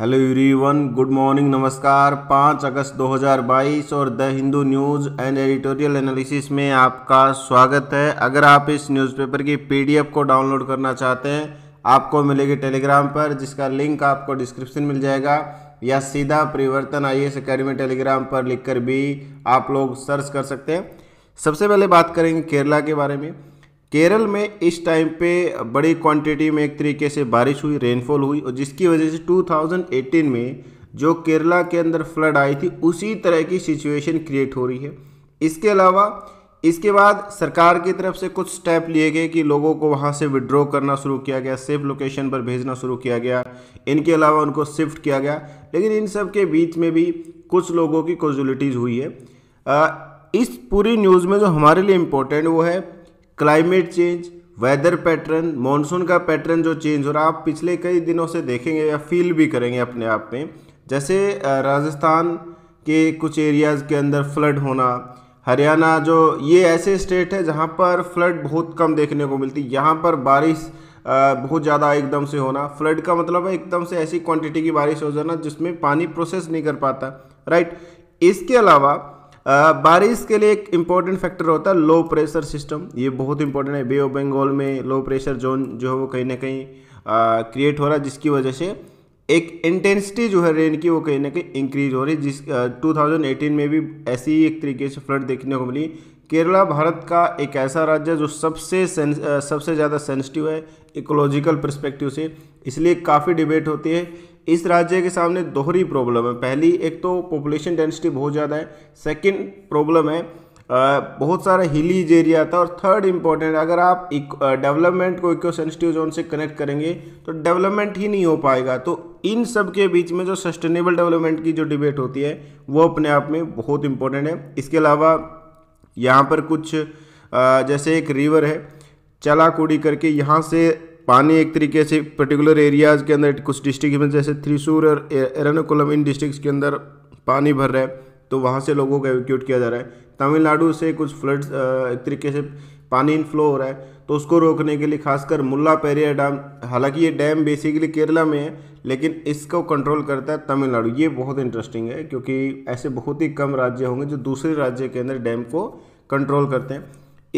hello everyone good morning नमस्कार 5 अगस्त 2022 और the Hindu news and editorial analysis में आपका स्वागत है अगर आप इस न्यूज़पेपर की पीडीएफ को डाउनलोड करना चाहते हैं आपको मिलेगी टेलीग्राम पर जिसका लिंक आपको डिस्क्रिप्शन मिल जाएगा या सीधा परिवर्तन आई एस अकेडमी टेलीग्राम पर लिख कर भी आप लोग सर्च कर सकते हैं सबसे पहले बात करेंगे केरला के बारे में केरल में इस टाइम पे बड़ी क्वांटिटी में एक तरीके से बारिश हुई रेनफॉल हुई और जिसकी वजह से 2018 में जो केरला के अंदर फ्लड आई थी उसी तरह की सिचुएशन क्रिएट हो रही है इसके अलावा इसके बाद सरकार की तरफ से कुछ स्टेप लिए गए कि लोगों को वहाँ से विड्रॉ करना शुरू किया गया सेफ लोकेशन पर भेजना शुरू किया गया इनके अलावा उनको शिफ्ट किया गया लेकिन इन सब के बीच में भी कुछ लोगों की कॉजुलिटीज़ हुई है इस पूरी न्यूज़ में जो हमारे लिए इम्पोर्टेंट वो है climate change weather pattern monsoon का पैटर्न जो चेंज हो रहा है आप पिछले कई दिनों से देखेंगे या फील भी करेंगे अपने आप में जैसे राजस्थान के कुछ एरियाज़ के अंदर फ्लड होना हरियाणा जो ये ऐसे स्टेट है जहाँ पर फ्लड बहुत कम देखने को मिलती यहाँ पर बारिश बहुत ज़्यादा एकदम से होना फ्लड का मतलब है एकदम से ऐसी क्वांटिटी की बारिश हो जाना जिसमें पानी प्रोसेस नहीं कर पाता राइट इसके अलावा बारिश के लिए एक इम्पॉर्टेंट फैक्टर होता है लो प्रेशर सिस्टम ये बहुत इंपॉर्टेंट है बे ऑफ बंगाल में लो प्रेशर जोन जो है वो कहीं ना कहीं क्रिएट हो रहा है जिसकी वजह से एक इंटेंसिटी जो है रेन की वो कहीं ना कहीं इंक्रीज हो रही है जिस uh, 2018 में भी ऐसी ही एक तरीके से फ्लड देखने को मिली केरला भारत का एक ऐसा राज्य है जो सबसे सबसे ज़्यादा सेंसिटिव है इकोलॉजिकल परस्पेक्टिव से इसलिए काफ़ी डिबेट होती है इस राज्य के सामने दोहरी प्रॉब्लम है पहली एक तो पॉपुलेशन डेंसिटी बहुत ज़्यादा है सेकंड प्रॉब्लम है बहुत सारा हिलीज एरिया था और थर्ड इम्पॉर्टेंट अगर आप डेवलपमेंट को इको सेंसिटिव जोन से कनेक्ट करेंगे तो डेवलपमेंट ही नहीं हो पाएगा तो इन सब के बीच में जो सस्टेनेबल डेवलपमेंट की जो डिबेट होती है वो अपने आप में बहुत इम्पोर्टेंट है इसके अलावा यहाँ पर कुछ जैसे एक रिवर है चलाकुड़ी करके यहाँ से पानी एक तरीके से पर्टिकुलर एरियाज़ के अंदर कुछ डिस्ट्रिक्ट में जैसे थ्रिसूर और एरनाकुलम इन डिस्ट्रिक्ट के अंदर पानी भर रहा है तो वहाँ से लोगों को एविक्यूट किया जा रहा है तमिलनाडु से कुछ फ्लड्स एक तरीके से पानी इनफ्लो हो रहा है तो उसको रोकने के लिए खासकर मुल्ला पेरिया डैम हालांकि ये डैम बेसिकली केरला में है लेकिन इसको कंट्रोल करता है तमिलनाडु ये बहुत इंटरेस्टिंग है क्योंकि ऐसे बहुत ही कम राज्य होंगे जो दूसरे राज्य के अंदर डैम को कंट्रोल करते हैं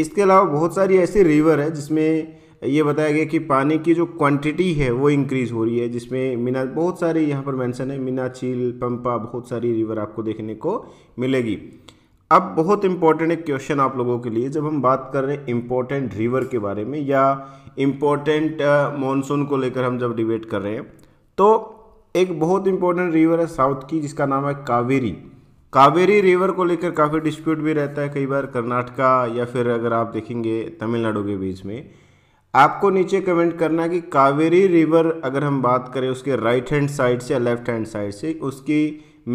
इसके अलावा बहुत सारी ऐसी रिवर है जिसमें ये बताया गया कि पानी की जो क्वांटिटी है वो इंक्रीज़ हो रही है जिसमें मीना बहुत सारी यहाँ पर मेंशन है मीनाचील पंपा बहुत सारी रिवर आपको देखने को मिलेगी अब बहुत इंपॉर्टेंट एक क्वेश्चन आप लोगों के लिए जब हम बात कर रहे हैं इम्पोर्टेंट रिवर के बारे में या इम्पोर्टेंट मानसून को लेकर हम जब डिबेट कर रहे हैं तो एक बहुत इम्पोर्टेंट रिवर है साउथ की जिसका नाम है कावेरी कावेरी रिवर को लेकर काफ़ी डिस्प्यूट भी रहता है कई बार कर्नाटका या फिर अगर आप देखेंगे तमिलनाडु के बीच में आपको नीचे कमेंट करना कि कावेरी रिवर अगर हम बात करें उसके राइट हैंड साइड से या लेफ्ट हैंड साइड से उसकी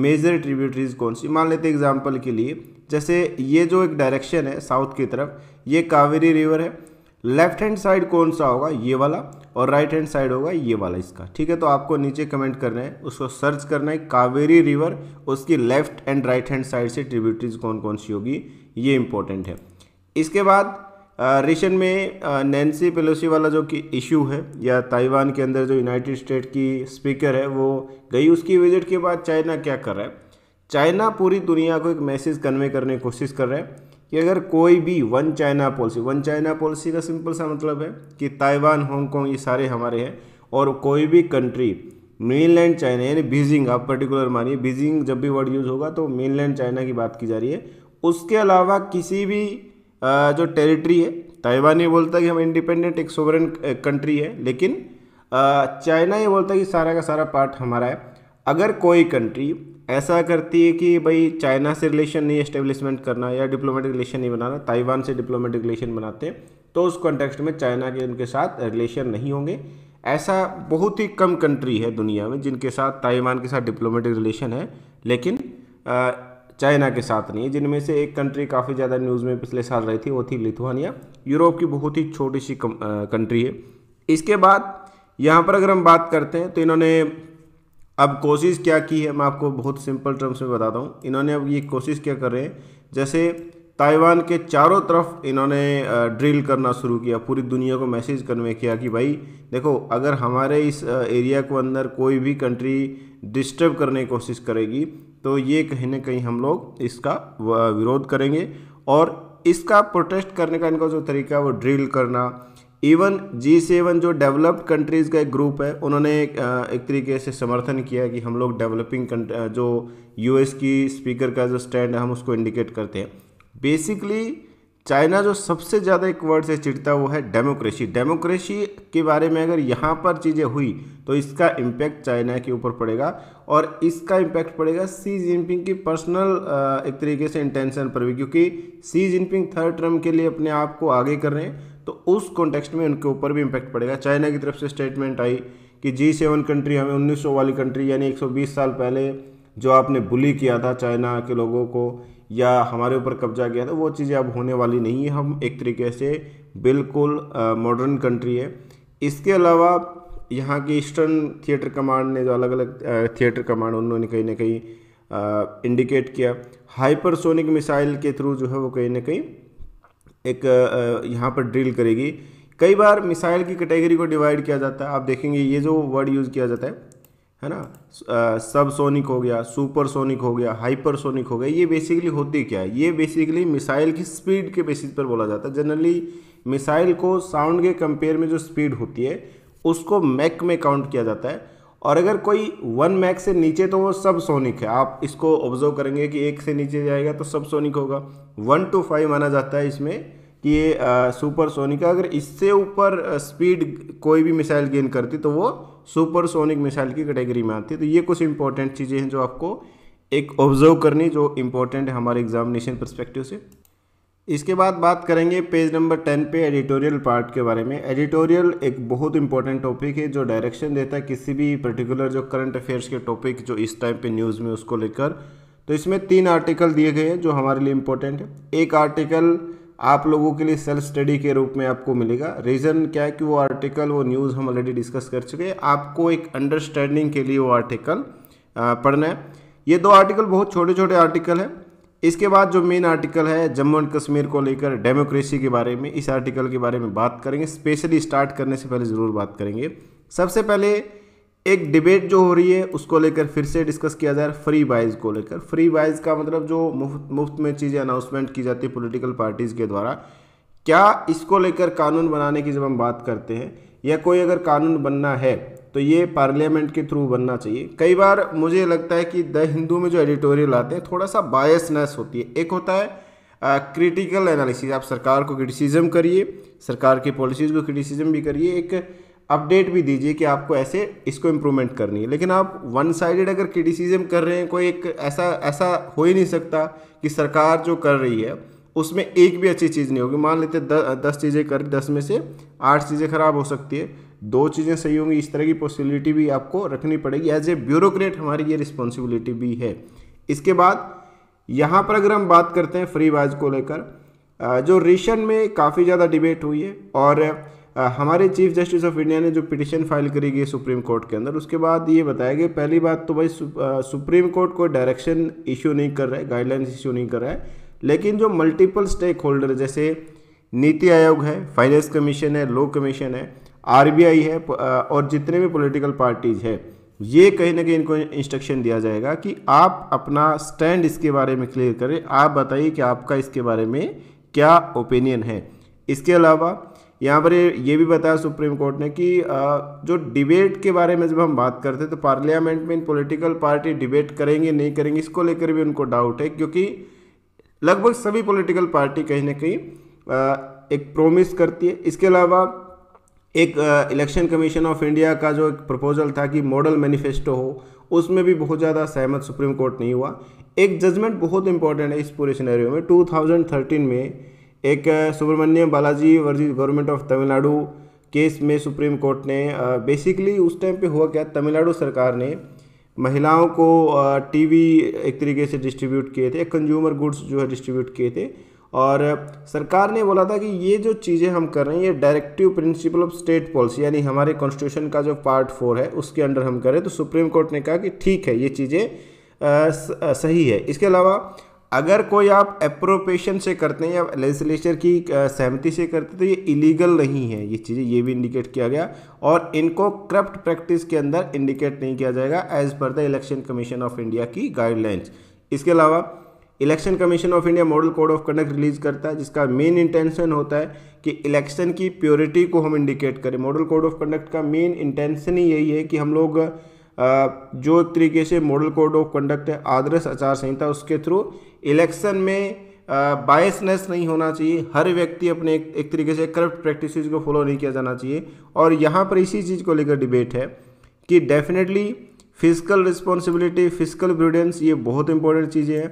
मेजर ट्रिब्यूटरीज कौन सी मान लेते एग्जाम्पल के लिए जैसे ये जो एक डायरेक्शन है साउथ की तरफ ये कावेरी रिवर है लेफ्ट हैंड साइड कौन सा होगा ये वाला और राइट हैंड साइड होगा ये वाला इसका ठीक है तो आपको नीचे कमेंट करना है उसको सर्च करना है कावेरी रिवर उसकी left and right hand side से ट्रिब्यूटरीज कौन कौन सी होगी ये इंपॉर्टेंट है इसके बाद रिशन में नैन्सी पेलोसी वाला जो कि इशू है या ताइवान के अंदर जो यूनाइटेड स्टेट की स्पीकर है वो गई उसकी विजिट के बाद चाइना क्या कर रहा है चाइना पूरी दुनिया को एक मैसेज कन्वे करने की कोशिश कर रहा है कि अगर कोई भी one China policy one China policy का सिंपल सा मतलब है कि ताइवान हांगकॉन्ग ये सारे हमारे हैं और कोई भी कंट्री मेनलैंड चाइना यानी बीजिंग आप पर्टिकुलर मानिए बीजिंग जब भी वर्ड यूज़ होगा तो मेनलैंड चाइना की बात की जा रही है उसके अलावा किसी भी जो टेरिटरी है ताइवान ये बोलता है कि हम इंडिपेंडेंट एक सोवरन कंट्री है लेकिन चाइना ये बोलता है कि सारा का सारा पार्ट हमारा है अगर कोई कंट्री ऐसा करती है कि भाई चाइना से रिलेशन नहीं इस्टेब्लिशमेंट करना या डिप्लोमेटिक रिलेशन नहीं बनाना ताइवान से डिप्लोमेटिक रिलेशन बनाते हैं तो उस कॉन्टेक्स्ट में चाइना के उनके साथ रिलेशन नहीं होंगे ऐसा बहुत ही कम कंट्री है दुनिया में जिनके साथ ताइवान के साथ डिप्लोमेटिक रिलेशन है लेकिन चाइना के साथ नहीं है जिनमें से एक कंट्री काफ़ी ज़्यादा न्यूज़ में पिछले साल रही थी वो थी लिथुआनिया यूरोप की बहुत ही छोटी सी कंट्री है इसके बाद यहाँ पर अगर हम बात करते हैं तो इन्होंने अब कोशिश क्या की है मैं आपको बहुत सिंपल टर्म्स में बताता हूँ इन्होंने अब ये कोशिश क्या कर रहे हैं जैसे ताइवान के चारों तरफ इन्होंने ड्रिल करना शुरू किया पूरी दुनिया को मैसेज कन्वे किया कि भाई देखो अगर हमारे इस एरिया को अंदर कोई भी कंट्री डिस्टर्ब करने की कोशिश करेगी तो ये कहीं ना कहीं हम लोग इसका विरोध करेंगे और इसका प्रोटेस्ट करने का इनका जो तरीका है वो ड्रिल करना इवन जी सेवन जो डेवलप्ड कंट्रीज़ का एक ग्रुप है उन्होंने एक, एक तरीके से समर्थन किया कि हम लोग डेवलपिंग जो यूएस की स्पीकर का जो स्टैंड है हम उसको इंडिकेट करते हैं बेसिकली चाइना जो सबसे ज़्यादा एक वर्ड से चिढ़ता वो है डेमोक्रेसी डेमोक्रेसी के बारे में अगर यहाँ पर चीज़ें हुई तो इसका इम्पैक्ट चाइना के ऊपर पड़ेगा और इसका इम्पैक्ट पड़ेगा सी जिनपिंग की पर्सनल एक तरीके से इंटेंशन पर भी क्योंकि सी जिनपिंग थर्ड टर्म के लिए अपने आप को आगे कर रहे हैं तो उस कॉन्टेक्स्ट में उनके ऊपर भी इम्पैक्ट पड़ेगा चाइना की तरफ से स्टेटमेंट आई कि जी सेवन कंट्री हमें उन्नीस वाली कंट्री यानी एक साल पहले जो आपने बुली किया था चाइना के लोगों को या हमारे ऊपर कब्जा किया था तो वो चीज़ें अब होने वाली नहीं है हम एक तरीके से बिल्कुल मॉडर्न कंट्री है इसके अलावा यहाँ की ईस्टर्न थिएटर कमांड ने जो अलग अलग थिएटर कमांड उन्होंने कहीं ना कहीं इंडिकेट किया हाइपरसोनिक मिसाइल के थ्रू जो है वो कहीं ना कहीं एक यहाँ पर ड्रिल करेगी कई बार मिसाइल की कैटेगरी को डिवाइड किया जाता है आप देखेंगे ये जो वर्ड यूज़ किया जाता है है ना सब सोनिक हो गया सुपर सोनिक हो गया हाइपर सोनिक हो गया ये बेसिकली होती क्या है ये बेसिकली मिसाइल की स्पीड के बेसिस पर बोला जाता है जनरली मिसाइल को साउंड के कंपेयर में जो स्पीड होती है उसको मैक में काउंट किया जाता है और अगर कोई वन मैक से नीचे तो वो सब सोनिक है आप इसको ऑब्जर्व करेंगे कि एक से नीचे जाएगा तो सब सोनिक होगा वन टू फाइव माना जाता है इसमें कि ये सुपर सोनिक अगर इससे ऊपर स्पीड कोई भी मिसाइल गेन करती तो वो सुपरसोनिक मिसाइल की कैटेगरी में आती है तो ये कुछ इंपॉर्टेंट चीज़ें हैं जो आपको एक ऑब्जर्व करनी जो इम्पोर्टेंट है हमारे एग्जामिनेशन परस्पेक्टिव से इसके बाद बात करेंगे पेज नंबर टेन पे एडिटोरियल पार्ट के बारे में एडिटोरियल एक बहुत इंपॉर्टेंट टॉपिक है जो डायरेक्शन देता है किसी भी पर्टिकुलर जो करंट अफेयर्स के टॉपिक जो इस टाइम पे न्यूज़ में उसको लेकर तो इसमें तीन आर्टिकल दिए गए हैं जो हमारे लिए इम्पोर्टेंट है एक आर्टिकल आप लोगों के लिए सेल्फ स्टडी के रूप में आपको मिलेगा रीज़न क्या है कि वो आर्टिकल वो न्यूज़ हम ऑलरेडी डिस्कस कर चुके हैं आपको एक अंडरस्टैंडिंग के लिए वो आर्टिकल पढ़ना है ये दो आर्टिकल बहुत छोटे छोटे आर्टिकल हैं इसके बाद जो मेन आर्टिकल है जम्मू एंड कश्मीर को लेकर डेमोक्रेसी के बारे में इस आर्टिकल के बारे में बात करेंगे स्पेशली स्टार्ट करने से पहले ज़रूर बात करेंगे सबसे पहले एक डिबेट जो हो रही है उसको लेकर फिर से डिस्कस किया जा रहा है फ्री बाइज को लेकर फ्री बाइज का मतलब जो मुफ्त मुफ्त में चीज़ें अनाउंसमेंट की जाती है पोलिटिकल पार्टीज़ के द्वारा क्या इसको लेकर कानून बनाने की जब हम बात करते हैं या कोई अगर कानून बनना है तो ये पार्लियामेंट के थ्रू बनना चाहिए कई बार मुझे लगता है कि द हिंदू में जो एडिटोरियल आते हैं थोड़ा सा बायसनेस होती है एक होता है क्रिटिकल एनालिसिस आप सरकार को क्रिटिसिज्म करिए सरकार की पॉलिसीज़ को क्रिटिसिज्म भी करिए एक अपडेट भी दीजिए कि आपको ऐसे इसको इम्प्रूवमेंट करनी है लेकिन आप वन साइडेड अगर क्रिटिसिज्म कर रहे हैं कोई एक ऐसा ऐसा हो ही नहीं सकता कि सरकार जो कर रही है उसमें एक भी अच्छी चीज़ नहीं होगी मान लेते द, दस चीज़ें कर दस में से आठ चीज़ें खराब हो सकती है दो चीज़ें सही होंगी इस तरह की पॉसिबिलिटी भी आपको रखनी पड़ेगी एज ए ब्यूरोक्रेट हमारी ये रिस्पॉन्सिबिलिटी भी है इसके बाद यहाँ पर अगर हम बात करते हैं फ्री वाइज को लेकर जो रिशन में काफ़ी ज़्यादा डिबेट हुई है और हमारे चीफ जस्टिस ऑफ इंडिया ने जो पिटिशन फाइल करी गई सुप्रीम कोर्ट के अंदर उसके बाद ये बताया गया पहली बात तो भाई सुप्रीम कोर्ट कोई डायरेक्शन इशू नहीं कर रहा है गाइडलाइंस इशू नहीं कर रहा है लेकिन जो मल्टीपल स्टेक होल्डर जैसे नीति आयोग है फाइनेंस कमीशन है लॉ कमीशन है आरबीआई है और जितने भी पॉलिटिकल पार्टीज है ये कहीं ना कहीं इनको इंस्ट्रक्शन दिया जाएगा कि आप अपना स्टैंड इसके बारे में क्लियर करें आप बताइए कि आपका इसके बारे में क्या ओपिनियन है इसके अलावा यहाँ पर ये भी बताया सुप्रीम कोर्ट ने कि जो डिबेट के बारे में जब हम बात करते हैं तो पार्लियामेंट में इन पॉलिटिकल पार्टी डिबेट करेंगे नहीं करेंगे इसको लेकर भी उनको डाउट है क्योंकि लगभग सभी पॉलिटिकल पार्टी कहीं ना कहीं एक प्रोमिस करती है इसके अलावा एक इलेक्शन कमीशन ऑफ इंडिया का जो एक प्रपोजल था कि मॉडल मैनिफेस्टो हो उसमें भी बहुत ज़्यादा सहमत सुप्रीम कोर्ट नहीं हुआ एक जजमेंट बहुत इंपॉर्टेंट है इस पूरे सिनेरियो में 2013 में एक Subramaniam Balaji versus government of Tamil Nadu case में सुप्रीम कोर्ट ने बेसिकली उस टाइम पे हुआ क्या तमिलनाडु सरकार ने महिलाओं को टीवी एक तरीके से डिस्ट्रीब्यूट किए थे कंज्यूमर गुड्स जो है डिस्ट्रीब्यूट किए थे और सरकार ने बोला था कि ये जो चीज़ें हम कर रहे हैं ये directive principle of state policy यानी हमारे कॉन्स्टिट्यूशन का जो पार्ट फोर है उसके अंडर हम करें तो सुप्रीम कोर्ट ने कहा कि ठीक है ये चीज़ें सही है इसके अलावा अगर कोई आप अप्रोपेशन से करते हैं या लेजिस्लेचर की सहमति से करते हैं तो ये इलीगल नहीं है ये चीज़ें ये भी इंडिकेट किया गया और इनको करप्ट प्रैक्टिस के अंदर इंडिकेट नहीं किया जाएगा as per the election commission of India की गाइडलाइंस इसके अलावा election commission of India model code of conduct release करता है जिसका मेन इंटेंशन होता है कि इलेक्शन की प्योरिटी को हम इंडिकेट करें मॉडल कोड ऑफ कंडक्ट का मेन इंटेंशन ही यही है कि हम लोग जो तरीके से मॉडल कोड ऑफ कंडक्ट है आदर्श आचार संहिता उसके थ्रू इलेक्शन में बायसनेस नहीं होना चाहिए हर व्यक्ति अपने एक, एक तरीके से करप्ट प्रैक्टिसेस को फॉलो नहीं किया जाना चाहिए और यहाँ पर इसी चीज़ को लेकर डिबेट है कि definitely physical responsibility physical prudence ये बहुत इंपॉर्टेंट चीज़ें हैं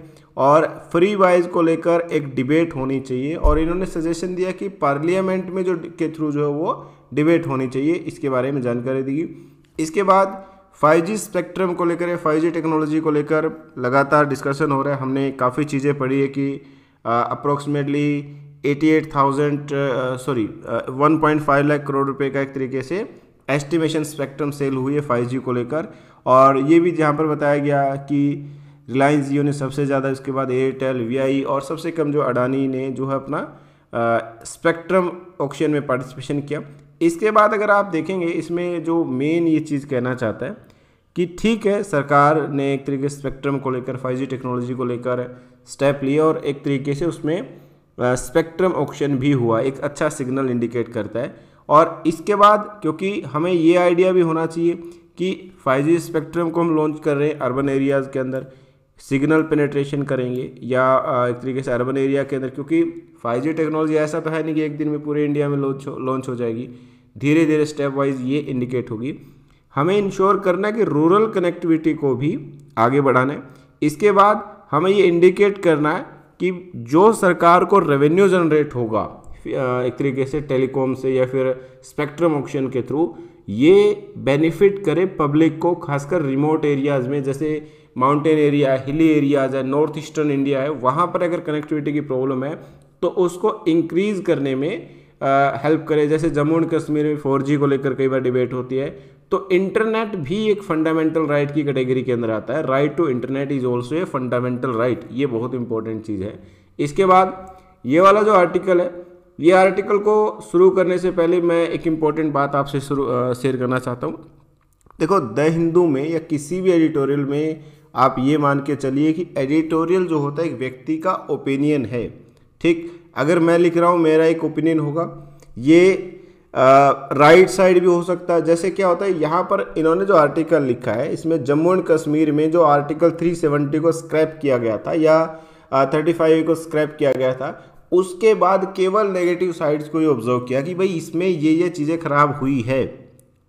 और फ्री वाइज को लेकर एक डिबेट होनी चाहिए और इन्होंने सजेशन दिया कि पार्लियामेंट में जो के थ्रू जो है वो डिबेट होनी चाहिए इसके बारे में जानकारी दी इसके बाद फाइव स्पेक्ट्रम को लेकर या फाइव टेक्नोलॉजी को लेकर लगातार डिस्कशन हो रहा है हमने काफ़ी चीज़ें पढ़ी है कि approximately eighty eight sorry one point five lakh crore रुपए का एक तरीके से एस्टिमेशन स्पेक्ट्रम सेल हुई है फाइव जी को लेकर और ये भी जहाँ पर बताया गया कि रिलायंस जियो ने सबसे ज़्यादा इसके बाद एयरटेल वी e और सबसे कम जो अडानी ने जो है अपना स्पेक्ट्रम ऑक्शन में पार्टिसिपेशन किया इसके बाद अगर आप देखेंगे इसमें जो मेन ये चीज़ कहना चाहता है कि ठीक है सरकार ने एक तरीके से स्पेक्ट्रम को लेकर फाइव टेक्नोलॉजी को लेकर स्टेप लिया और एक तरीके से उसमें स्पेक्ट्रम ऑप्शन भी हुआ एक अच्छा सिग्नल इंडिकेट करता है और इसके बाद क्योंकि हमें ये आइडिया भी होना चाहिए कि फाइव स्पेक्ट्रम को हम लॉन्च कर रहे हैं अर्बन एरियाज़ के अंदर सिग्नल पेनेट्रेशन करेंगे या एक तरीके से अर्बन एरिया के अंदर क्योंकि फाइव टेक्नोलॉजी ऐसा तो है नहीं कि एक दिन में पूरे इंडिया में लॉन्च लॉन्च हो जाएगी धीरे धीरे स्टेप वाइज ये इंडिकेट होगी हमें इंश्योर करना है कि रूरल कनेक्टिविटी को भी आगे बढ़ाना है इसके बाद हमें ये इंडिकेट करना है कि जो सरकार को रेवेन्यू जनरेट होगा एक तरीके से टेलीकॉम से या फिर स्पेक्ट्रम ऑप्शन के थ्रू ये बेनिफिट करे पब्लिक को खासकर रिमोट एरियाज़ में जैसे माउंटेन एरिया हिली एरियाज़ है नॉर्थ ईस्टर्न इंडिया है वहाँ पर अगर कनेक्टिविटी की प्रॉब्लम है तो उसको इंक्रीज़ करने में हेल्प करे जैसे जम्मू एंड कश्मीर में फोर को लेकर कई बार डिबेट होती है तो इंटरनेट भी एक फंडामेंटल राइट की कैटेगरी के अंदर आता है right to internet is also a fundamental right ये बहुत इंपॉर्टेंट चीज़ है इसके बाद ये वाला जो आर्टिकल है ये आर्टिकल को शुरू करने से पहले मैं एक इम्पॉर्टेंट बात आपसे शुरू शेयर करना चाहता हूँ देखो द हिंदू में या किसी भी एडिटोरियल में आप ये मान के चलिए कि एडिटोरियल जो होता है एक व्यक्ति का ओपिनियन है ठीक अगर मैं लिख रहा हूँ मेरा एक ओपिनियन होगा ये राइट uh, साइड right भी हो सकता है जैसे क्या होता है यहाँ पर इन्होंने जो आर्टिकल लिखा है इसमें जम्मू एंड कश्मीर में जो आर्टिकल 370 को स्क्रैप किया गया था या थर्टी uh, फाइव को स्क्रैप किया गया था उसके बाद केवल नेगेटिव साइड्स को ही ऑब्जर्व किया कि भाई इसमें ये ये चीज़ें खराब हुई है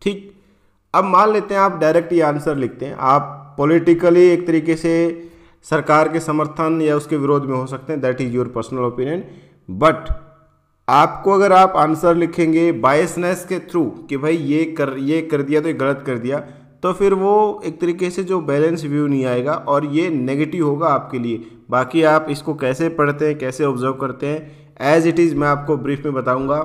ठीक अब मान लेते हैं आप डायरेक्ट ये आंसर लिखते हैं आप पोलिटिकली एक तरीके से सरकार के समर्थन या उसके विरोध में हो सकते हैं that is your personal opinion but आपको अगर आप आंसर लिखेंगे बायसनेस के थ्रू कि भाई ये कर ये कर दिया तो ये गलत कर दिया तो फिर वो एक तरीके से जो बैलेंस व्यू नहीं आएगा और ये नेगेटिव होगा आपके लिए बाकी आप इसको कैसे पढ़ते हैं कैसे ऑब्जर्व करते हैं एज इट इज़ मैं आपको ब्रीफ में बताऊंगा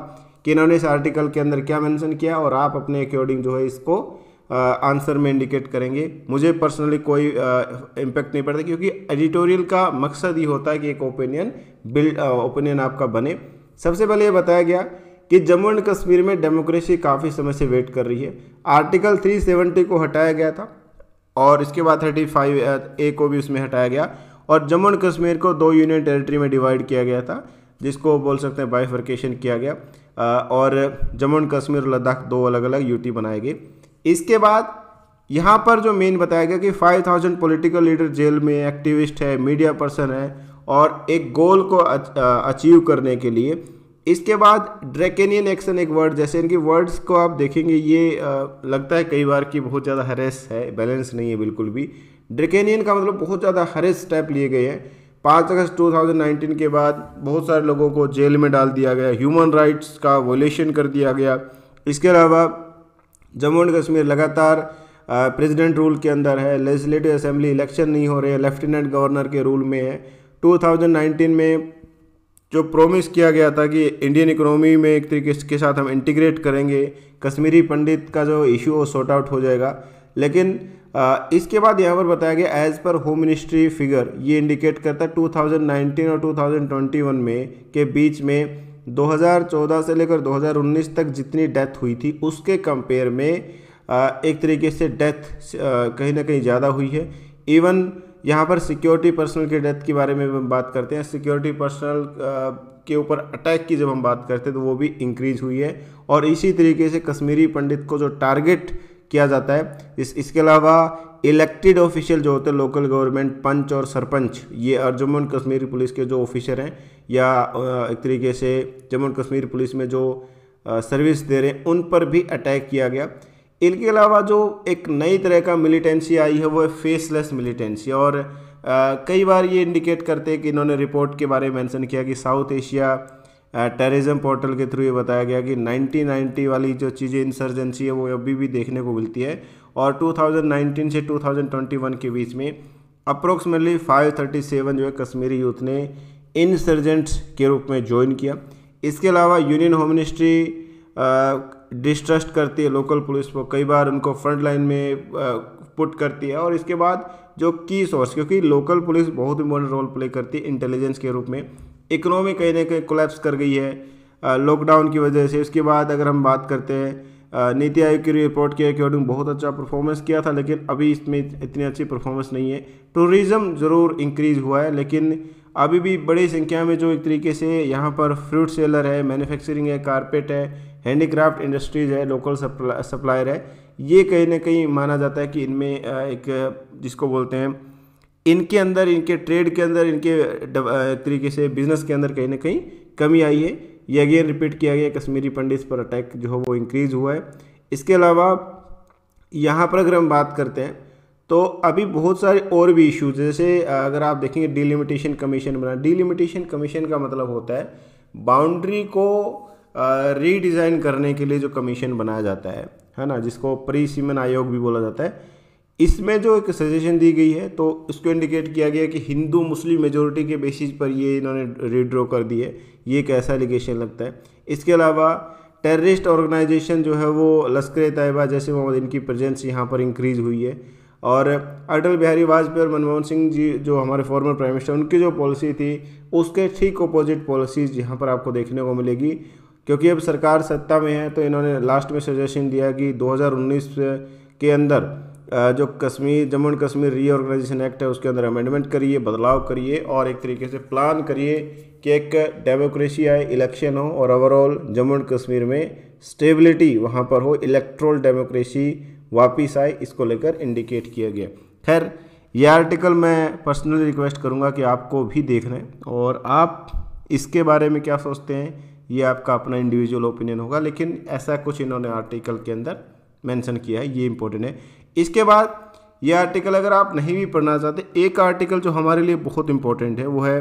कि इन्होंने इस आर्टिकल के अंदर क्या मेंशन किया और आप अपने अकॉर्डिंग जो है इसको आंसर में इंडिकेट करेंगे मुझे पर्सनली कोई इम्पैक्ट नहीं पड़ता क्योंकि एडिटोरियल का मकसद ही होता है कि एक ओपिनियन बिल्ड ओपिनियन आपका बने सबसे पहले ये बताया गया कि जम्मू एंड कश्मीर में डेमोक्रेसी काफ़ी समय से वेट कर रही है आर्टिकल 370 को हटाया गया था और इसके बाद थर्टी फाइव ए को भी उसमें हटाया गया और जम्मू एंड कश्मीर को दो यूनियन टेरिटरी में डिवाइड किया गया था जिसको बोल सकते हैं बाइफर्केशन किया गया और जम्मू एंड कश्मीर और लद्दाख दो अलग अलग यूटी बनाए गए इसके बाद यहाँ पर जो मेन बताया गया कि 5000 पॉलिटिकल लीडर जेल में एक्टिविस्ट है मीडिया पर्सन है और एक गोल को अचीव करने के लिए इसके बाद ड्रैकेनियन एक्शन एक वर्ड जैसे इनकी वर्ड्स को आप देखेंगे ये आ, लगता है कई बार कि बहुत ज़्यादा हरेस है बैलेंस नहीं है बिल्कुल भी ड्रैकेनियन का मतलब बहुत ज़्यादा हरेस स्टेप लिए गए हैं पाँच अगस्त 2019 के बाद बहुत सारे लोगों को जेल में डाल दिया गया ह्यूमन राइट्स का वोलेशन कर दिया गया इसके अलावा जम्मू एंड कश्मीर लगातार प्रेसिडेंट रूल के अंदर है लेजिस्लेटिव असेंबली इलेक्शन नहीं हो रहे हैं लेफ्टिनेंट गवर्नर के रूल में है 2019 में जो प्रोमिस किया गया था कि इंडियन इकोनॉमी में एक तरीके के साथ हम इंटीग्रेट करेंगे कश्मीरी पंडित का जो इशू वो सॉर्ट आउट हो जाएगा लेकिन इसके बाद यहाँ पर बताया गया as per home ministry figure ये इंडिकेट करता है 2019 और 2021 में के बीच में 2014 से लेकर 2019 तक जितनी डेथ हुई थी उसके कंपेयर में एक तरीके से डेथ कहीं ना कहीं ज़्यादा हुई है इवन यहाँ पर सिक्योरिटी पर्सनल की डेथ के बारे में भी हम बात करते हैं सिक्योरिटी पर्सनल के ऊपर अटैक की जब हम बात करते हैं तो वो भी इंक्रीज हुई है और इसी तरीके से कश्मीरी पंडित को जो टारगेट किया जाता है इस इसके अलावा इलेक्टेड ऑफिशियल जो होते हैं लोकल गवर्नमेंट पंच और सरपंच ये और जम्मू एंड कश्मीर पुलिस के जो ऑफिसर हैं या एक तरीके से जम्मू एंड कश्मीर पुलिस में जो सर्विस दे रहे हैं उन पर भी अटैक किया गया इनके अलावा जो एक नई तरह का मिलिटेंसी आई है वो है फेसलेस मिलिटेंसी और कई बार ये इंडिकेट करते हैं कि इन्होंने रिपोर्ट के बारे में मैंसन किया कि साउथ एशिया टेररिज्म पोर्टल के थ्रू ये बताया गया कि 1990 वाली जो चीज़ें इंसर्जेंसी है वो अभी भी देखने को मिलती है और 2019 से 2021 के बीच में अप्रोक्सीमेटली 537 जो है कश्मीरी यूथ ने इंसर्जेंट्स के रूप में ज्वाइन किया इसके अलावा यूनियन होम मिनिस्ट्री डिस्ट्रस्ट करती है लोकल पुलिस को कई बार उनको फ्रंट लाइन में पुट करती है और इसके बाद जो की सोर्स क्योंकि लोकल पुलिस बहुत इंपॉर्टेंट रोल प्ले करती है इंटेलिजेंस के रूप में इकोनॉमी कहीं ना कहीं कोलेप्स कर गई है लॉकडाउन की वजह से उसके बाद अगर हम बात करते हैं नीति आयोग की रिपोर्ट के अकॉर्डिंग बहुत अच्छा परफॉर्मेंस किया था लेकिन अभी इसमें इतनी अच्छी परफॉर्मेंस नहीं है टूरिज़्म ज़रूर इंक्रीज़ हुआ है लेकिन अभी भी बड़ी संख्या में जो एक तरीके से यहाँ पर फ्रूट सेलर है मैन्युफैक्चरिंग है कारपेट है हैंडीक्राफ्ट इंडस्ट्रीज है लोकल सप्लायर है ये कहीं ना कहीं माना जाता है कि इनमें एक जिसको बोलते हैं इनके अंदर इनके ट्रेड के अंदर इनके तरीके से बिजनेस के अंदर कहीं ना कहीं कमी आई है ये अगेन रिपीट किया गया कश्मीरी पंडित पर अटैक जो है वो इंक्रीज़ हुआ है इसके अलावा यहाँ पर अगर हम बात करते हैं तो अभी बहुत सारे और भी इश्यूज जैसे अगर आप देखेंगे डिलिमिटेशन कमीशन बना डिलिमिटेशन कमीशन का मतलब होता है बाउंड्री को रीडिज़ाइन करने के लिए जो कमीशन बनाया जाता है है ना जिसको प्री सीमन आयोग भी बोला जाता है इसमें जो एक सजेशन दी गई है तो उसको इंडिकेट किया गया कि हिंदू मुस्लिम मेजोरिटी के बेसिस पर ये इन्होंने रिड्रॉ कर दिए ये एक ऐसा एलिगेशन लगता है इसके अलावा टेररिस्ट ऑर्गेनाइजेशन जो है वो लश्कर तयबा जैसे मोहम्मद इनकी प्रेजेंस यहाँ पर इंक्रीज़ हुई है और अटल बिहारी वाजपेयी और मनमोहन सिंह जी जो हमारे फॉर्मर प्राइम मिनिस्टर उनकी जो पॉलिसी थी उसके ठीक अपोजिट पॉलिसीज यहाँ पर आपको देखने को मिलेगी क्योंकि अब सरकार सत्ता में है तो इन्होंने लास्ट में सजेशन दिया कि 2019 के अंदर जो Kashmir Jammu and Kashmir reorganisation act है उसके अंदर अमेंडमेंट करिए बदलाव करिए और एक तरीके से प्लान करिए कि एक डेमोक्रेसी आए इलेक्शन हो और ओवरऑल जम्मू एंड कश्मीर में स्टेबिलिटी वहाँ पर हो इलेक्ट्रोल डेमोक्रेसी वापिस आए इसको लेकर इंडिकेट किया गया खैर यह आर्टिकल मैं पर्सनली रिक्वेस्ट करूँगा कि आपको भी देख लें और आप इसके बारे में क्या सोचते हैं ये आपका अपना इंडिविजुअल ओपिनियन होगा लेकिन ऐसा कुछ इन्होंने आर्टिकल के अंदर मेंशन किया है ये इम्पोर्टेंट है इसके बाद ये आर्टिकल अगर आप नहीं भी पढ़ना चाहते एक आर्टिकल जो हमारे लिए बहुत इंपॉर्टेंट है वो है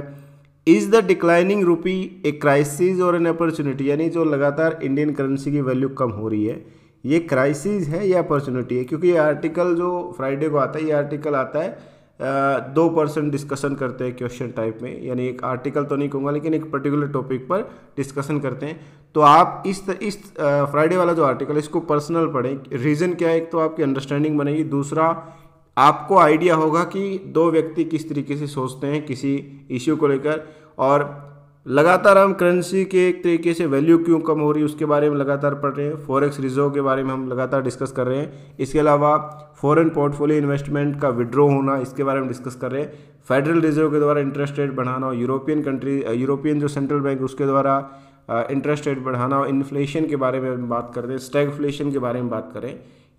is the declining rupee a crisis और एन अपॉर्चुनिटी यानी जो लगातार इंडियन करेंसी की वैल्यू कम हो रही है ये क्राइसिस है या अपॉर्चुनिटी है क्योंकि ये आर्टिकल जो फ्राइडे को आता है ये आर्टिकल आता है आ, दो पर्सन डिस्कशन करते हैं क्वेश्चन टाइप में यानी एक आर्टिकल तो नहीं कहूँगा लेकिन एक पर्टिकुलर टॉपिक पर डिस्कशन करते हैं तो आप इस इस फ्राइडे वाला जो आर्टिकल इसको पर्सनल पढ़ें रीज़न क्या है एक तो आपकी अंडरस्टैंडिंग बनेगी दूसरा आपको आइडिया होगा कि दो व्यक्ति किस तरीके से सोचते हैं किसी इश्यू को लेकर और लगातार हम करेंसी के एक तरीके से वैल्यू क्यों कम हो रही है उसके बारे में लगातार पढ़ रहे हैं फॉरेक्स रिजर्व के बारे में हम लगातार डिस्कस कर रहे हैं इसके अलावा फॉरेन पोर्टफोलियो इन्वेस्टमेंट का विड्रॉ होना इसके बारे में डिस्कस कर रहे हैं फेडरल रिजर्व के द्वारा इंटरेस्ट रेट बढ़ाना यूरोपियन कंट्री यूरोपियन जो सेंट्रल बैंक उसके द्वारा इंटरेस्ट रेट बढ़ाना और इन्फ्लेशन के बारे में बात कर रहे हैं स्टैगफ्लेशन के बारे में बात करें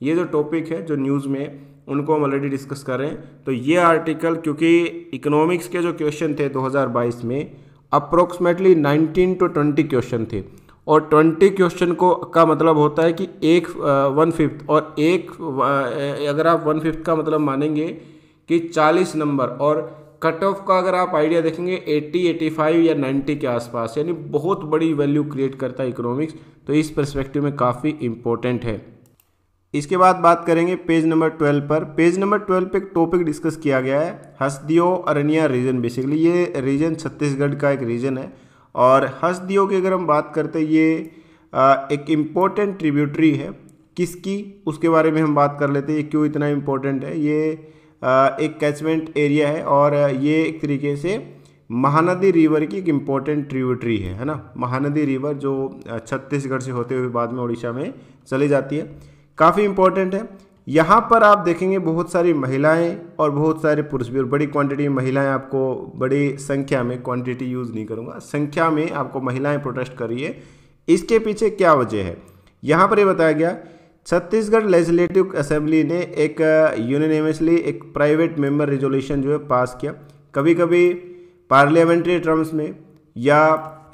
ये जो टॉपिक है जो न्यूज़ में उनको हम ऑलरेडी डिस्कस कर रहे हैं तो ये आर्टिकल क्योंकि इकोनॉमिक्स के जो क्वेश्चन थे 2022 में अप्रोक्सीमेटली 19 टू 20 क्वेश्चन थे और 20 क्वेश्चन को का मतलब होता है कि एक वन फिफ्थ और एक अगर आप वन फिफ्थ का मतलब मानेंगे कि 40 नंबर और कट ऑफ का अगर आप आइडिया देखेंगे 80, 85 या 90 के आसपास यानी बहुत बड़ी वैल्यू क्रिएट करता है इकोनॉमिक्स तो इस परस्पेक्टिव में काफ़ी इंपॉर्टेंट है इसके बाद बात करेंगे पेज नंबर ट्वेल्व पर पेज नंबर ट्वेल्व पे एक टॉपिक डिस्कस किया गया है हसदियो अरनिया रीजन बेसिकली ये रीजन छत्तीसगढ़ का एक रीजन है और हसदियो की अगर हम बात करते ये एक इम्पोर्टेंट ट्रिब्यूटरी है किसकी उसके बारे में हम बात कर लेते हैं क्यों इतना इम्पोर्टेंट है ये एक कैचमेंट एरिया है और ये एक तरीके से महानदी रिवर की एक इम्पोर्टेंट ट्रिब्यूटरी है है ना महानदी रिवर जो छत्तीसगढ़ से होते हुए बाद में उड़ीसा में चली जाती है काफ़ी इंपॉर्टेंट है यहाँ पर आप देखेंगे बहुत सारी महिलाएं और बहुत सारे पुरुष भी और बड़ी क्वांटिटी में महिलाएं आपको बड़ी संख्या में क्वांटिटी यूज़ नहीं करूँगा संख्या में आपको महिलाएं प्रोटेस्ट कर रही है इसके पीछे क्या वजह है यहाँ पर ये यह बताया गया छत्तीसगढ़ लेजिस्लेटिव असेंबली ने एक यूनिनेमसली uh, एक प्राइवेट मेंबर रेजोल्यूशन जो है पास किया कभी कभी पार्लियामेंट्री टर्म्स में या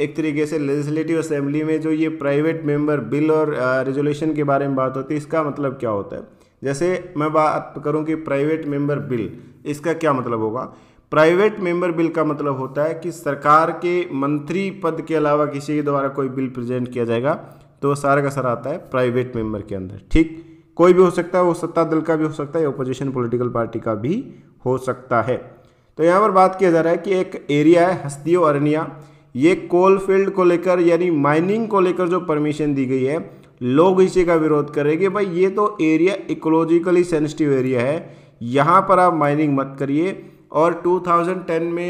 एक तरीके से लेजिस्लेटिव असेंबली में जो ये प्राइवेट मेंबर बिल और रेजोल्यूशन uh, के बारे में बात होती है इसका मतलब क्या होता है जैसे मैं बात करूं कि प्राइवेट मेंबर बिल इसका क्या मतलब होगा प्राइवेट मेंबर बिल का मतलब होता है कि सरकार के मंत्री पद के अलावा किसी के द्वारा कोई बिल प्रेजेंट किया जाएगा तो वो सारा का सारा आता है प्राइवेट मेंबर के अंदर ठीक कोई भी हो सकता है वो सत्ता दल का भी हो सकता है ओपोजिशन पॉलिटिकल पार्टी का भी हो सकता है तो यहाँ पर बात किया जा रहा है कि एक एरिया है हस्तियों अरनिया ये कोल फील्ड को लेकर यानी माइनिंग को लेकर जो परमिशन दी गई है लोग इसी का विरोध करेंगे भाई ये तो एरिया इकोलॉजिकली सेंसिटिव एरिया है यहाँ पर आप माइनिंग मत करिए और 2010 में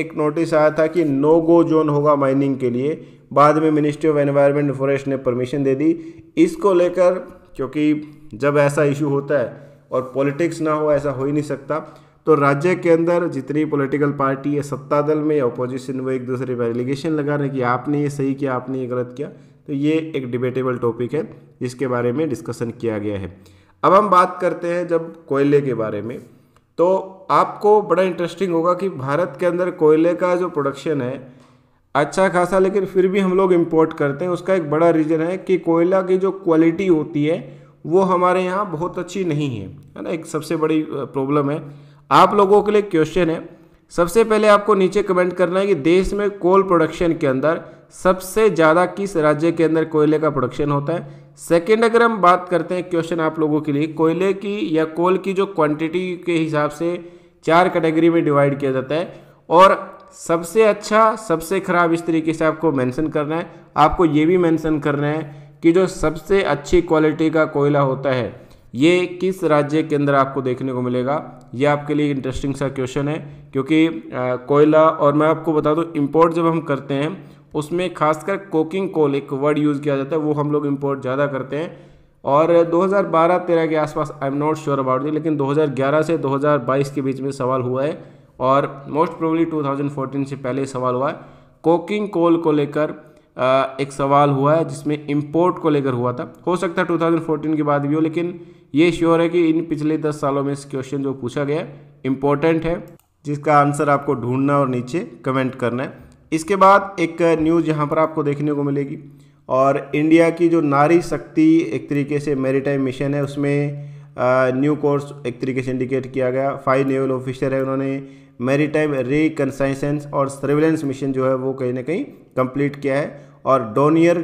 एक नोटिस आया था कि नो गो जोन होगा माइनिंग के लिए बाद में मिनिस्ट्री ऑफ एनवायरनमेंट फॉरेस्ट ने परमिशन दे दी इसको लेकर क्योंकि जब ऐसा इशू होता है और पॉलिटिक्स ना हो ऐसा हो ही नहीं सकता तो राज्य के अंदर जितनी पॉलिटिकल पार्टी है सत्ता दल में या अपोजिशन वो एक दूसरे पर एलिगेशन लगा रहे हैं कि आपने ये सही किया आपने ये गलत किया तो ये एक डिबेटेबल टॉपिक है जिसके बारे में डिस्कशन किया गया है अब हम बात करते हैं जब कोयले के बारे में तो आपको बड़ा इंटरेस्टिंग होगा कि भारत के अंदर कोयले का जो प्रोडक्शन है अच्छा खासा लेकिन फिर भी हम लोग इम्पोर्ट करते हैं उसका एक बड़ा रीज़न है कि कोयला की जो क्वालिटी होती है वो हमारे यहाँ बहुत अच्छी नहीं है है ना एक सबसे बड़ी प्रॉब्लम है आप लोगों के लिए क्वेश्चन है सबसे पहले आपको नीचे कमेंट करना है कि देश में कोल प्रोडक्शन के अंदर सबसे ज़्यादा किस राज्य के अंदर कोयले का प्रोडक्शन होता है सेकंड अगर हम बात करते हैं क्वेश्चन आप लोगों के लिए कोयले की या कोल की जो क्वांटिटी के हिसाब से चार कैटेगरी में डिवाइड किया जाता है और सबसे अच्छा सबसे खराब इस तरीके से आपको मेंशन करना है आपको ये भी मेंशन करना है कि जो सबसे अच्छी क्वालिटी का कोयला होता है ये किस राज्य के अंदर आपको देखने को मिलेगा ये आपके लिए इंटरेस्टिंग सा क्वेश्चन है क्योंकि कोयला और मैं आपको बता दूँ इम्पोर्ट जब हम करते हैं उसमें खासकर कोकिंग कोल एक वर्ड यूज़ किया जाता है वो हम लोग इम्पोर्ट ज़्यादा करते हैं और 2012-13 के आसपास I am not sure about the लेकिन 2011 से 2022 के बीच में सवाल हुआ है और मोस्ट प्रोबली 2014 से पहले सवाल हुआ है कोकिंग कोल को लेकर एक सवाल हुआ है जिसमें इम्पोर्ट को लेकर हुआ था हो सकता है टू के बाद भी हो लेकिन ये श्योर है कि इन पिछले दस सालों में इस क्वेश्चन जो पूछा गया है इम्पोर्टेंट है जिसका आंसर आपको ढूंढना और नीचे कमेंट करना है इसके बाद एक न्यूज़ यहाँ पर आपको देखने को मिलेगी और इंडिया की जो नारी शक्ति एक तरीके से मेरीटाइम मिशन है उसमें न्यू कोर्स एक तरीके से इंडिकेट किया गया फाइव नेवल ऑफिसर है उन्होंने मेरी टाइम रिकनसाइसेंस और सर्विलेंस मिशन जो है वो कहीं ना कहीं कंप्लीट किया है और Dornier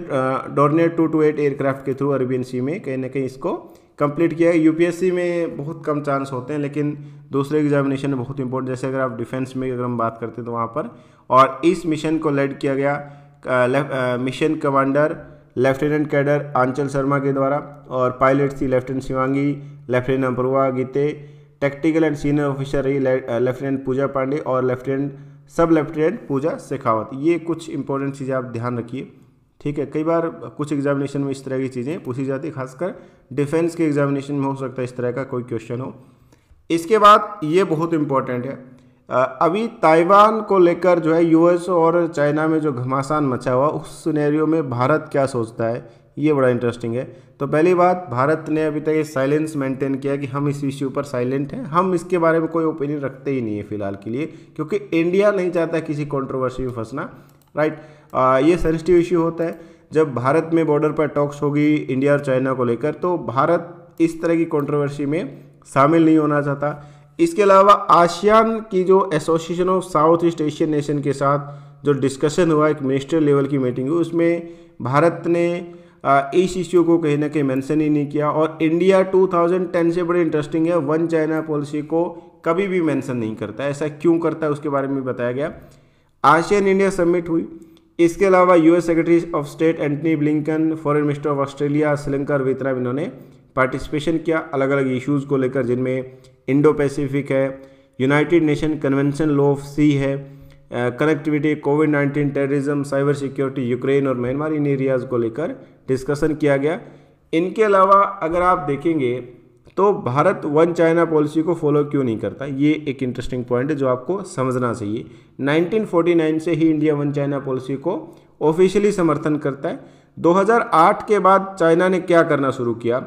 Dornier two two eight aircraft के थ्रू अरबियन सी में कहीं ना कहीं इसको कंप्लीट किया है यूपीएससी में बहुत कम चांस होते हैं लेकिन दूसरे एग्जामिनेशन में बहुत इंपॉर्टेंट जैसे अगर आप डिफेंस में अगर हम बात करते हैं तो वहाँ पर और इस मिशन को लेड किया गया mission commander lieutenant cadre Aanchal Sharma के द्वारा और पायलट थी lieutenant Shivangi lieutenant Apoorva Geete tactical and senior officer रही लेफ्टिनेंट पूजा पांडे और लेफ्टिनेंट सब लेफ्टिनेंट पूजा शेखावत ये कुछ इंपॉर्टेंट चीज़ें आप ध्यान रखिए ठीक है कई बार कुछ एग्जामिनेशन में इस तरह की चीज़ें पूछी जाती है खासकर डिफेंस के एग्जामिनेशन में हो सकता है इस तरह का कोई क्वेश्चन हो इसके बाद ये बहुत इंपॉर्टेंट है अभी ताइवान को लेकर जो है यूएस और चाइना में जो घमासान मचा हुआ उस सुनहरियो में भारत क्या सोचता है ये बड़ा इंटरेस्टिंग है तो पहली बात भारत ने अभी तक ये साइलेंस मेंटेन किया कि हम इस इश्यू पर साइलेंट हैं हम इसके बारे में कोई ओपिनियन रखते ही नहीं है फिलहाल के लिए क्योंकि इंडिया नहीं चाहता किसी कंट्रोवर्सी में फंसना राइट आ, ये सेंसिटिव इश्यू होता है जब भारत में बॉर्डर पर टॉक्स होगी इंडिया और चाइना को लेकर तो भारत इस तरह की कॉन्ट्रोवर्सी में शामिल नहीं होना चाहता इसके अलावा आसियान की जो Association of South East Asian Nation के साथ जो डिस्कशन हुआ एक मिनिस्टर लेवल की मीटिंग हुई उसमें भारत ने इस इश्यू को कहीं ना कहीं मेंशन ही नहीं किया और इंडिया 2010 से बड़ी इंटरेस्टिंग है वन चाइना पॉलिसी को कभी भी मेंशन नहीं करता ऐसा क्यों करता है उसके बारे में बताया गया आशियन इंडिया समिट हुई इसके अलावा US secretary of state Antony Blinken foreign minister of Australia Sri Lanka और वियतनाम इन्होंने पार्टिसिपेशन किया अलग अलग इश्यूज़ को लेकर जिनमें इंडो पैसिफिक है United Nation convention law of sea है connectivity COVID nineteen terrorism cyber security Ukraine और म्यांमार इन एरियाज़ को लेकर डिस्कशन किया गया इनके अलावा अगर आप देखेंगे तो भारत वन चाइना पॉलिसी को फॉलो क्यों नहीं करता ये एक इंटरेस्टिंग पॉइंट है जो आपको समझना चाहिए 1949 से ही इंडिया वन चाइना पॉलिसी को ऑफिशियली समर्थन करता है 2008 के बाद चाइना ने क्या करना शुरू किया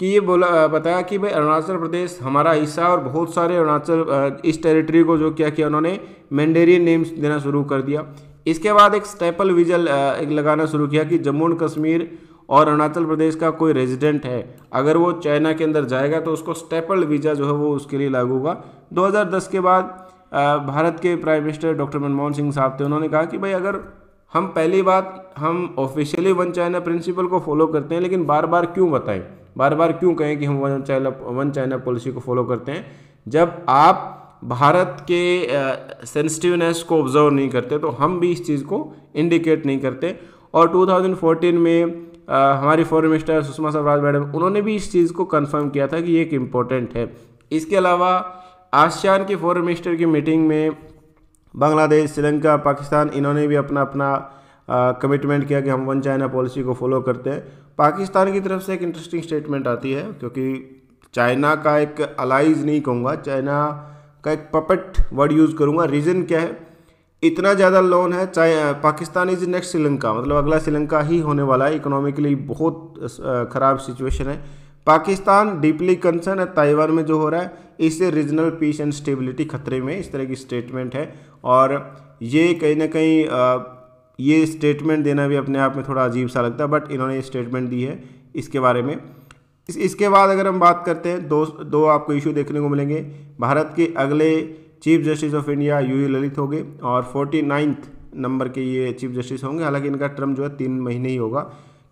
कि ये बोला बताया कि भाई अरुणाचल प्रदेश हमारा हिस्सा और बहुत सारे अरुणाचल इस टेरिटरी को जो क्या किया उन्होंने मैंडेरियन नेम्स देना शुरू कर दिया इसके बाद एक स्टेपल विजल एक लगाना शुरू किया कि जम्मू एंड कश्मीर और अरुणाचल प्रदेश का कोई रेजिडेंट है अगर वो चाइना के अंदर जाएगा तो उसको स्टेपल वीज़ा जो है वो उसके लिए लागू होगा 2010 के बाद भारत के prime minister doctor Manmohan Singh sahab थे उन्होंने कहा कि भाई अगर हम पहली बात हम ऑफिशियली वन चाइना प्रिंसिपल को फॉलो करते हैं लेकिन बार बार क्यों बताएं बार बार क्यों कहें कि हम one China one China policy को फॉलो करते हैं जब आप भारत के सेंसिटिवनेस को ऑब्जर्व नहीं करते तो हम भी इस चीज़ को इंडिकेट नहीं करते और 2014 में आ, हमारी foreign minister Sushma Swaraj madam उन्होंने भी इस चीज़ को कंफर्म किया था कि ये एक इम्पोर्टेंट है इसके अलावा आसियान के फॉरेन मिनिस्टर की मीटिंग में बांग्लादेश श्रीलंका पाकिस्तान इन्होंने भी अपना अपना कमिटमेंट किया कि हम वन चाइना पॉलिसी को फॉलो करते हैं पाकिस्तान की तरफ से एक इंटरेस्टिंग स्टेटमेंट आती है क्योंकि चाइना का एक अलाइज नहीं कहूँगा चाइना का एक पपेट वर्ड यूज़ करूँगा रीज़न क्या है इतना ज़्यादा लोन है चाहे पाकिस्तान इज नेक्स्ट श्रीलंका मतलब अगला श्रीलंका ही होने वाला है इकोनॉमिकली बहुत ख़राब सिचुएशन है पाकिस्तान डीपली कंसर्न है ताइवान में जो हो रहा है इससे रीजनल पीस एंड स्टेबिलिटी खतरे में इस तरह की स्टेटमेंट है और ये कहीं ना कहीं ये स्टेटमेंट देना भी अपने आप में थोड़ा अजीब सा लगता है बट इन्होंने ये स्टेटमेंट दी है इसके बारे में इस इसके बाद अगर हम बात करते हैं दो दो आपको इशू देखने को मिलेंगे भारत के अगले chief justice of India U Lalit होंगे और फोर्टी नाइन्थ नंबर के ये चीफ जस्टिस होंगे हालांकि इनका टर्म जो है तीन महीने ही होगा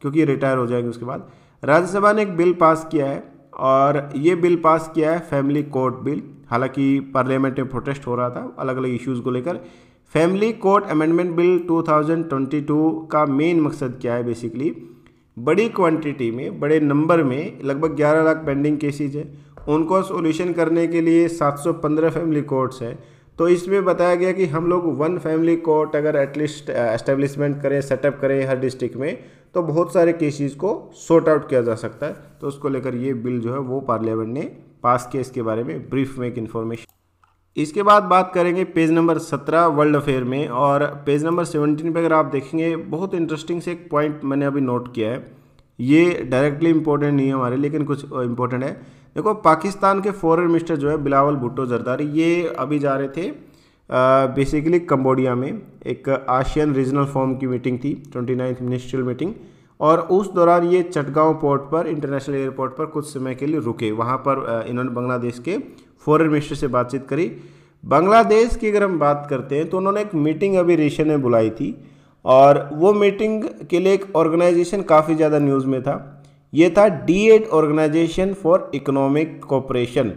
क्योंकि रिटायर हो जाएंगे उसके बाद राज्यसभा ने एक बिल पास किया है और ये बिल पास किया है फैमिली कोर्ट बिल हालांकि पार्लियामेंट में प्रोटेस्ट हो रहा था अलग अलग इश्यूज़ को लेकर फैमिली कोर्ट अमेंडमेंट बिल 2022 का मेन मकसद क्या है बेसिकली बड़ी क्वांटिटी में बड़े नंबर में लगभग 11 लाख पेंडिंग केसेज है उनको सॉल्यूशन करने के लिए 715 फैमिली कोर्ट्स हैं तो इसमें बताया गया कि हम लोग वन फैमिली कोर्ट अगर एटलीस्ट एस्टेब्लिशमेंट करें सेटअप करें हर डिस्ट्रिक्ट में तो बहुत सारे केसेस को सॉर्ट आउट किया जा सकता है तो उसको लेकर ये बिल जो है वो पार्लियामेंट ने पास किया इसके बारे में ब्रीफ में एक इन्फॉर्मेशन इसके बाद बात करेंगे पेज नंबर सत्रह वर्ल्ड अफेयर में और पेज नंबर 17 पर अगर आप देखेंगे बहुत इंटरेस्टिंग से एक पॉइंट मैंने अभी नोट किया है ये डायरेक्टली इम्पोर्टेंट नहीं है हमारे लेकिन कुछ इम्पोर्टेंट है देखो पाकिस्तान के फॉरन मिनिस्टर जो है बिलावल भुट्टो जरदारी ये अभी जा रहे थे बेसिकली कम्बोडिया में एक आशियन रीजनल फॉर्म की मीटिंग थी ट्वेंटी नाइन्थ मिनिस्ट्रियल मीटिंग और उस दौरान ये चटगांव पोर्ट पर इंटरनेशनल एयरपोर्ट पर कुछ समय के लिए रुके वहाँ पर इन्होंने बांग्लादेश के फॉरेन मिनिस्टर से बातचीत करी बांग्लादेश की अगर हम बात करते हैं तो उन्होंने एक मीटिंग अभी रेशे में बुलाई थी और वो मीटिंग के लिए एक ऑर्गेनाइजेशन काफ़ी ज़्यादा न्यूज़ में था ये था डी एड ऑर्गेनाइजेशन फॉर इकोनॉमिक कॉपरेशन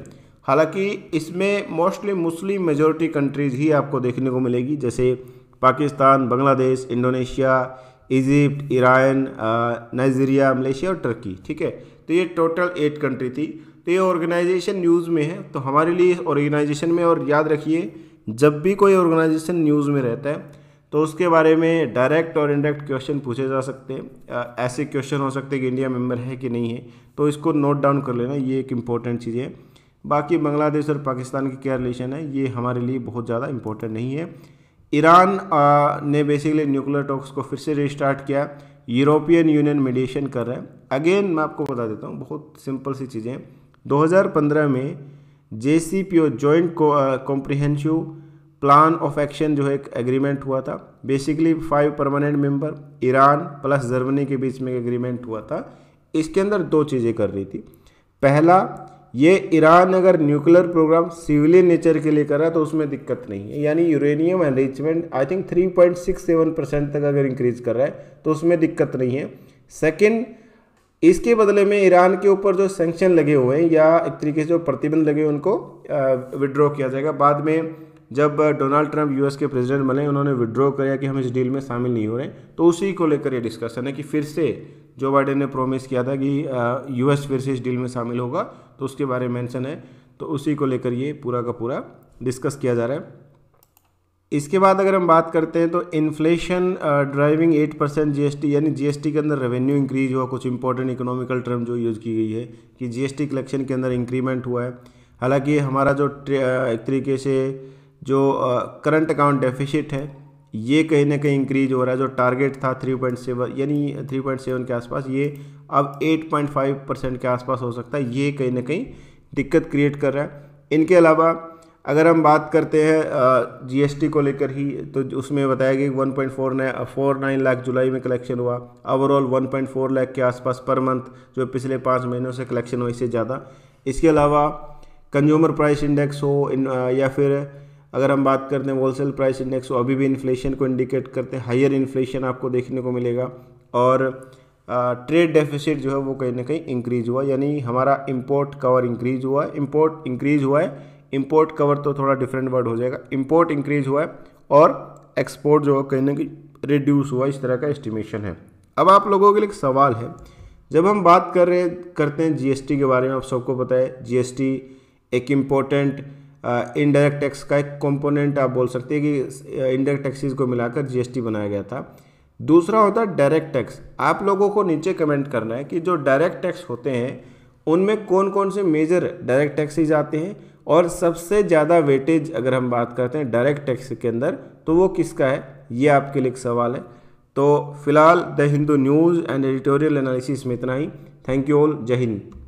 हालांकि इसमें मोस्टली मुस्लिम मेजोरिटी कंट्रीज़ ही आपको देखने को मिलेगी जैसे Pakistan Bangladesh Indonesia Egypt Iran Nigeria Malaysia और टर्की ठीक है तो ये टोटल एट कंट्री थी तो ये ऑर्गेनाइजेशन न्यूज़ में है तो हमारे लिए ऑर्गेनाइजेशन में और याद रखिए जब भी कोई ऑर्गेनाइजेशन न्यूज़ में रहता है तो उसके बारे में डायरेक्ट और इनडायरेक्ट क्वेश्चन पूछे जा सकते हैं ऐसे क्वेश्चन हो सकते हैं कि इंडिया मेंबर है कि नहीं है तो इसको नोट डाउन कर लेना ये एक इम्पॉर्टेंट चीज़ है बाकी बांग्लादेश और पाकिस्तान की क्या रिलेशन है ये हमारे लिए बहुत ज़्यादा इम्पोर्टेंट नहीं है ईरान ने बेसिकली न्यूक्लियर टॉक्स को फिर से रिस्टार्ट किया यूरोपियन यूनियन मेडिएशन कर रहा है अगेन मैं आपको बता देता हूँ बहुत सिंपल सी चीज़ें 2015 में J C P O joint comprehensive plan of action जो है एक एग्रीमेंट हुआ था basically five permanent member Iran plus Germany के बीच में एग्रीमेंट हुआ था इसके अंदर दो चीज़ें कर रही थी पहला ये ईरान अगर न्यूक्लियर प्रोग्राम सिविलियन नेचर के लिए कर रहा है तो उसमें दिक्कत नहीं है यानी uranium enrichment I think three percent तक अगर इंक्रीज कर रहा है तो उसमें दिक्कत नहीं है सेकेंड इसके बदले में ईरान के ऊपर जो सेंक्शन लगे हुए हैं या एक तरीके से जो प्रतिबंध लगे उनको विड्रॉ किया जाएगा बाद में जब डोनाल्ड ट्रंप यूएस के प्रेसिडेंट बने उन्होंने विड्रॉ किया कि हम इस डील में शामिल नहीं हो रहे तो उसी को लेकर ये डिस्कशन है कि फिर से जो बाइडेन ने प्रोमिस किया था कि यूएस फिर से इस डील में शामिल होगा तो उसके बारे में मेंशन है तो उसी को लेकर ये पूरा का पूरा डिस्कस किया जा रहा है इसके बाद अगर हम बात करते हैं तो inflation driving eight percent G यानी जीएसटी के अंदर रेवेन्यू इंक्रीज हुआ कुछ इंपॉर्टेंट इकोनॉमिकल टर्म जो यूज़ की गई है कि जीएसटी कलेक्शन के अंदर इंक्रीमेंट हुआ है हालांकि हमारा जो uh, एक तरीके से जो करंट अकाउंट डेफिशिट है ये कहीं ना कहीं इंक्रीज हो रहा है जो टारगेट था थ्री यानी थ्री के आसपास ये अब एट परसेंट के आसपास हो सकता है ये कहीं ना कहीं दिक्कत क्रिएट कर रहा है इनके अलावा अगर हम बात करते हैं जीएसटी को लेकर ही तो उसमें बताया गया one point four nine four nine lakh जुलाई में कलेक्शन हुआ overall one point four lakh के आसपास पर मंथ जो पिछले पाँच महीनों से कलेक्शन हुआ इससे ज़्यादा इसके अलावा कंज्यूमर प्राइस इंडेक्स हो इन, या फिर अगर हम बात करते हैं होलसेल प्राइस इंडेक्स हो अभी भी इन्फ्लेशन को इंडिकेट करते हैं हायर इन्फ्लेशन आपको देखने को मिलेगा और ट्रेड डेफिसिट जो है वो कहीं ना कहीं इंक्रीज हुआ यानी हमारा इम्पोर्ट कवर इंक्रीज हुआ इम्पोर्ट इंक्रीज हुआ है इम्पोर्ट कवर तो थोड़ा डिफरेंट वर्ड हो जाएगा इम्पोर्ट इंक्रीज हुआ है और एक्सपोर्ट जो है कहीं ना कहीं रिड्यूस हुआ इस तरह का एस्टिमेशन है अब आप लोगों के लिए एक सवाल है जब हम बात कर रहे करते हैं जीएसटी के बारे में आप सबको पता है जीएसटी एक इम्पोर्टेंट इनडायरेक्ट टैक्स का एक कंपोनेंट आप बोल सकते हैं कि इनडायरेक्ट टैक्सेस को मिलाकर जीएसटी बनाया गया था दूसरा होता है डायरेक्ट टैक्स आप लोगों को नीचे कमेंट करना है कि जो डायरेक्ट टैक्स होते हैं उनमें कौन कौन से मेजर डायरेक्ट टैक्सेज आते हैं और सबसे ज़्यादा वेटेज अगर हम बात करते हैं डायरेक्ट टैक्स के अंदर तो वो किसका है ये आपके लिए एक सवाल है तो फिलहाल the Hindu news and editorial analysis में इतना ही थैंक यू ऑल जय हिंद